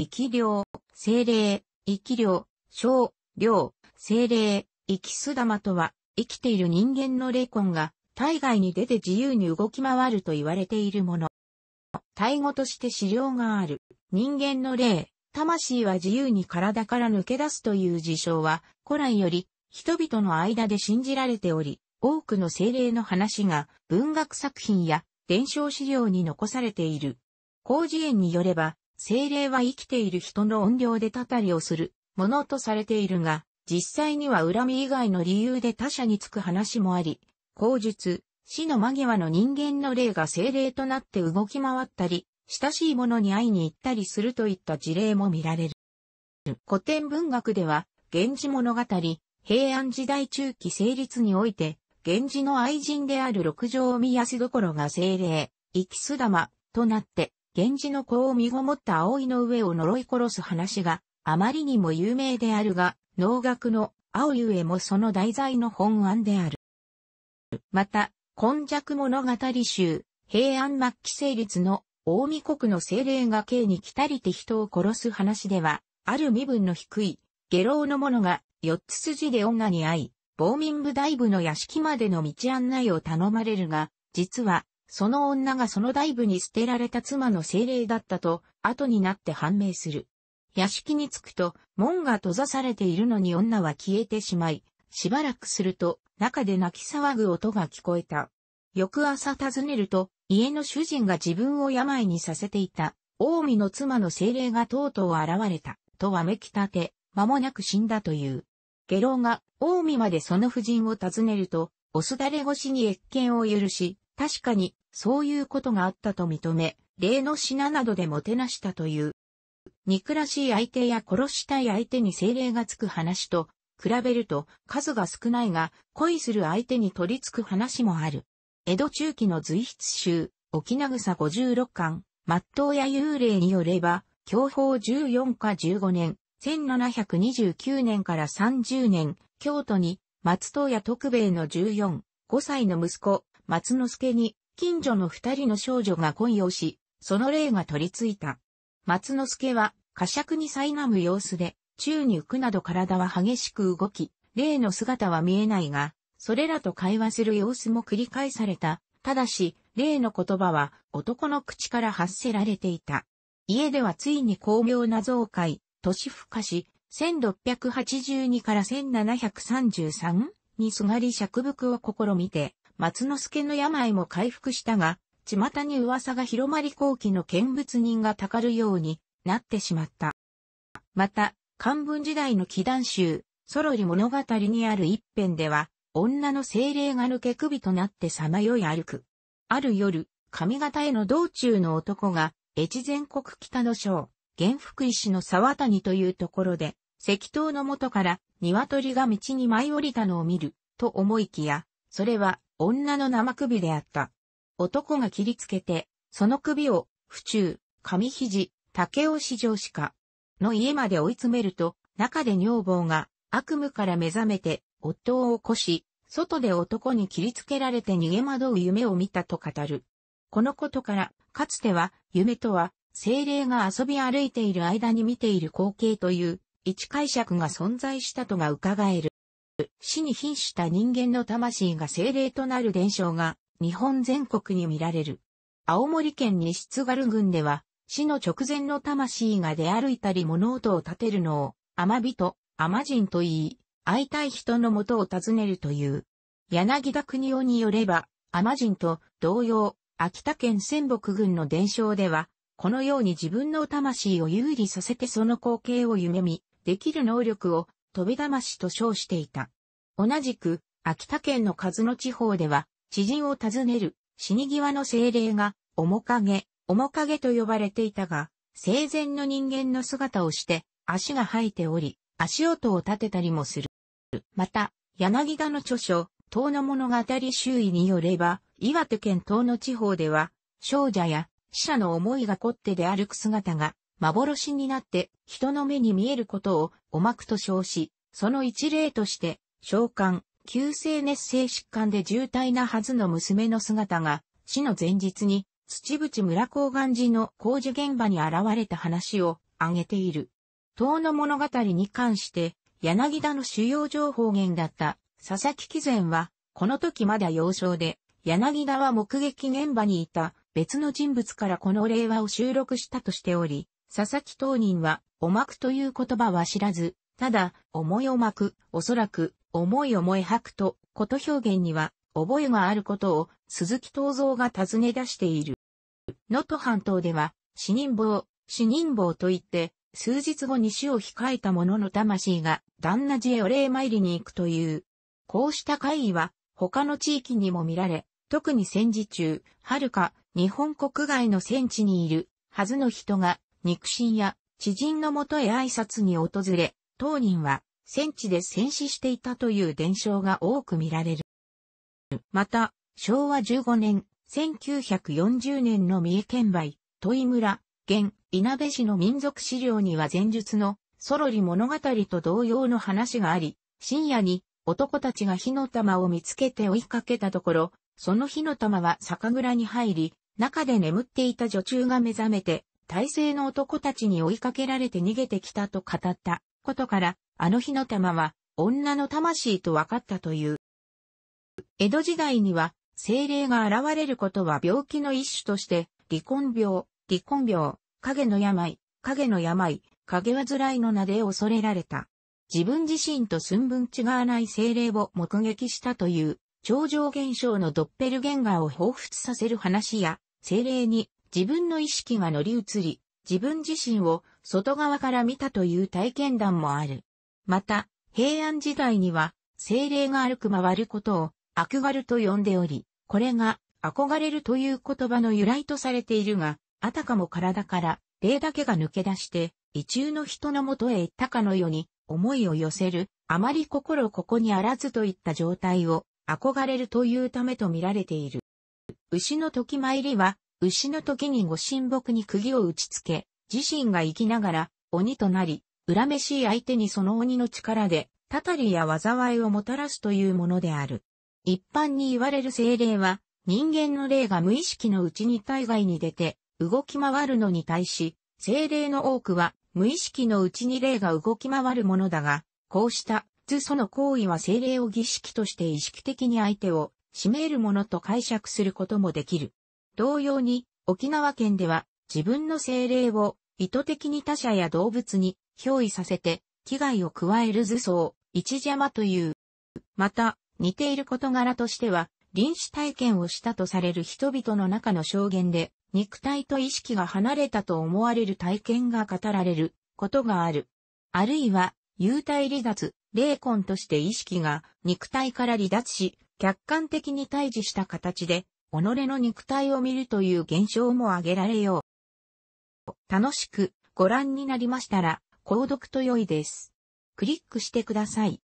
生き量、精霊、生き量、小、量、精霊、生きす玉とは、生きている人間の霊魂が、体外に出て自由に動き回ると言われているもの。体語として資料がある。人間の霊、魂は自由に体から抜け出すという事象は、古来より、人々の間で信じられており、多くの精霊の話が文学作品や伝承資料に残されている。広辞苑によれば、精霊は生きている人の怨霊でたたりをするものとされているが、実際には恨み以外の理由で他者につく話もあり、口述、死の間際の人間の霊が精霊となって動き回ったり、親しい者に会いに行ったりするといった事例も見られる。古典文学では、源氏物語、平安時代中期成立において、源氏の愛人である六条宮安所が精霊、生きす玉となって、源氏の子を身ごもった葵の上を呪い殺す話があまりにも有名であるが、能楽の青ゆえもその題材の本案である。また、今弱物語集、平安末期成立の大見国の精霊が刑に来たりて人を殺す話では、ある身分の低い、下老の者が四つ筋で女に会い、暴民部大部の屋敷までの道案内を頼まれるが、実はその女がその大部に捨てられた妻の精霊だったと、後になって判明する。屋敷に着くと、門が閉ざされているのに女は消えてしまい、しばらくすると、中で泣き騒ぐ音が聞こえた。翌朝訪ねると、家の主人が自分を病にさせていた、大海の妻の精霊がとうとう現れた、とわめきたて、間もなく死んだという。下郎が、大海までその夫人を訪ねると、おすだれ越しに越見を許し、確かに、そういうことがあったと認め、例の品などでもてなしたという。憎らしい相手や殺したい相手に精霊がつく話と、比べると数が少ないが、恋する相手に取り付く話もある。江戸中期の随筆集、沖名草56巻、末っ当や幽霊によれば、享保14か15年、1729年から30年、京都に、松任谷徳兵衛の14、5歳の息子、松之助に、近所の二人の少女が恋をし、その霊が取り付いた。松之助は、呵責に苛む様子で、宙に浮くなど体は激しく動き、霊の姿は見えないが、それらと会話する様子も繰り返された。ただし、霊の言葉は男の口から発せられていた。家ではついに巧妙な増改、都市孵化し、1682から 1733? にすがり釈伏を試みて、松之助の病も回復したが、巷に噂が広まり後期の見物人がたかるようになってしまった。また、漢文時代の祈願集、ソロリ物語にある一編では、女の精霊が抜け首となってさまよい歩く。ある夜、上方への道中の男が、越前国北の省、元福医師の沢谷というところで、石塔の元から、鶏が道に舞い降りたのを見る、と思いきや、それは女の生首であった。男が切りつけて、その首を、府中、上肘、竹尾市場しか、の家まで追い詰めると、中で女房が悪夢から目覚めて、夫を起こし、外で男に切りつけられて逃げ惑う夢を見たと語る。このことから、かつては、夢とは、精霊が遊び歩いている間に見ている光景という、一解釈が存在したとが伺える。死に瀕した人間の魂が精霊となる伝承が日本全国に見られる。青森県西津軽郡では死の直前の魂が出歩いたり物音を立てるのを甘人、甘人と言い、会いたい人のもとを訪ねるという。柳田国夫によれば、甘人と同様、秋田県仙北郡の伝承では、このように自分の魂を有利させてその光景を夢見、できる能力を飛びしと称していた。同じく、秋田県の数の地方では、知人を訪ねる、死に際の精霊が、面影、面影と呼ばれていたが、生前の人間の姿をして、足が生えており、足音を立てたりもする。また、柳田の著書、遠の物語周囲によれば、岩手県遠の地方では、少女や死者の思いが凝ってで歩く姿が、幻になって人の目に見えることをおまくと称し、その一例として、召喚、急性熱性疾患で重体なはずの娘の姿が、死の前日に、土淵村高岩寺の工事現場に現れた話を挙げている。塔の物語に関して、柳田の主要情報源だった佐々木貴前は、この時まだ幼少で、柳田は目撃現場にいた別の人物からこの令和を収録したとしており、佐々木当人は、おまくという言葉は知らず、ただ、思いおまく、おそらく、思い思い吐くと、こと表現には、覚えがあることを、鈴木東蔵が尋ね出している。能登半島では、死人坊、死人坊といって、数日後に死を控えた者の魂が、旦那寺へお礼参りに行くという。こうした会議は、他の地域にも見られ、特に戦時中、はるか、日本国外の戦地にいる、はずの人が、肉親や知人のもとへ挨拶に訪れ、当人は戦地で戦死していたという伝承が多く見られる。また、昭和15年、1940年の三重県梅、戸井村、現、稲部市の民族資料には前述のソロリ物語と同様の話があり、深夜に男たちが火の玉を見つけて追いかけたところ、その火の玉は酒蔵に入り、中で眠っていた女中が目覚めて、体制の男たちに追いかけられて逃げてきたと語ったことから、あの日の玉は女の魂と分かったという。江戸時代には、精霊が現れることは病気の一種として、離婚病、離婚病、影の病、影の病、影はらいの名で恐れられた。自分自身と寸分違わない精霊を目撃したという、超常現象のドッペルゲンガーを彷彿させる話や、精霊に自分の意識が乗り移り、自分自身を外側から見たという体験談もある。また、平安時代には、精霊が歩く回ることを、悪がると呼んでおり、これが、憧れるという言葉の由来とされているが、あたかも体から、霊だけが抜け出して、異中の人のもとへ行ったかのように、思いを寄せる、あまり心ここにあらずといった状態を、憧れるというためと見られている。牛の時参りは、牛の時にご神木に釘を打ちつけ、自身が生きながら鬼となり、恨めしい相手にその鬼の力で、たたりや災いをもたらすというものである。一般に言われる精霊は、人間の霊が無意識のうちに体外に出て、動き回るのに対し、精霊の多くは、無意識のうちに霊が動き回るものだが、こうした、図その行為は精霊を儀式として意識的に相手を、占めるものと解釈することもできる。同様に、沖縄県では自分の精霊を意図的に他者や動物に憑依させて危害を加える図相、一邪魔という。また、似ている事柄としては、臨死体験をしたとされる人々の中の証言で、肉体と意識が離れたと思われる体験が語られることがある。あるいは、幽体離脱、霊魂として意識が肉体から離脱し、客観的に退治した形で己の肉体を見るという現象も挙げられよう。楽しくご覧になりましたら、購読と良いです。クリックしてください。